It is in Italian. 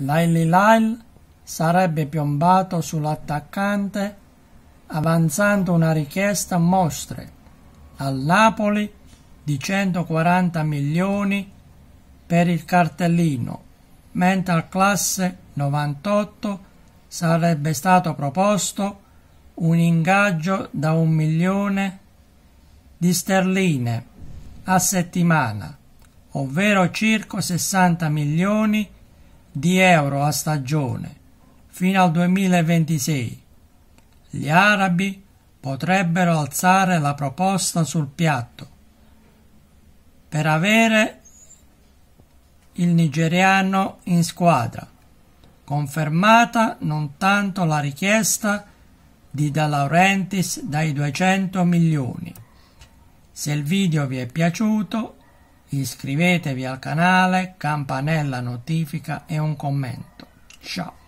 Laili Lyle sarebbe piombato sull'attaccante avanzando una richiesta mostre al Napoli di 140 milioni per il cartellino, mentre al classe 98 sarebbe stato proposto un ingaggio da un milione di sterline a settimana, ovvero circa 60 milioni di di euro a stagione fino al 2026. Gli arabi potrebbero alzare la proposta sul piatto per avere il nigeriano in squadra. Confermata non tanto la richiesta di De Laurentiis dai 200 milioni. Se il video vi è piaciuto Iscrivetevi al canale, campanella notifica e un commento. Ciao!